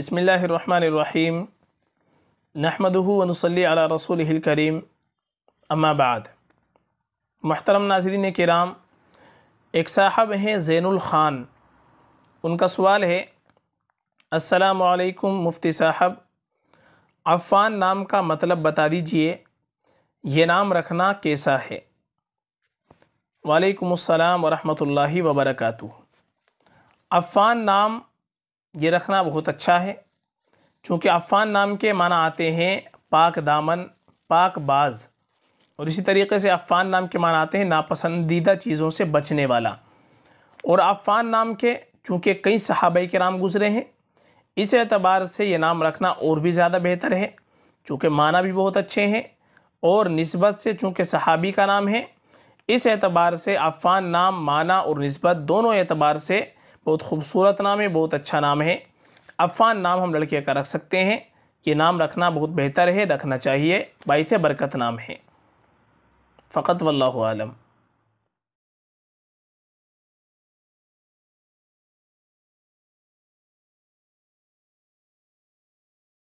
बसमीम नहमदूनसली अला रसूल करीम अम्माबाद महतरम नाजरीन कराम एक साहब हैं ज़ैनुल ख़ान उनका सवाल है असलकुम मुफ्ती साहब अफ़ान नाम का मतलब बता दीजिए ये नाम रखना कैसा है वालेकुम अस्सलाम वरहमतुल्लाहि वबरकatuh अफ़ान नाम ये रखना बहुत अच्छा है चूँकि अफ़ान नाम के माना आते हैं पाक दामन पाक बाज़ और इसी तरीके से अफ़ान नाम के माना आते हैं नापसंदीदा चीज़ों से बचने वाला और अफ़ान नाम के चूँकि कई सहाबा के नाम गुज़रे हैं इस एतबार से ये नाम रखना और भी ज़्यादा बेहतर है चूँकि माना भी बहुत अच्छे हैं और नस्बत से चूँकि सहाबी का नाम है इस एतबार से अफ़ान नाम माना और नस्बत दोनों एतबार से बहुत खूबसूरत नाम है बहुत अच्छा नाम है अफ़ान नाम हम लड़कियाँ का रख सकते हैं ये नाम रखना बहुत बेहतर है रखना चाहिए बाईस बरकत नाम है फ़कत वल्लम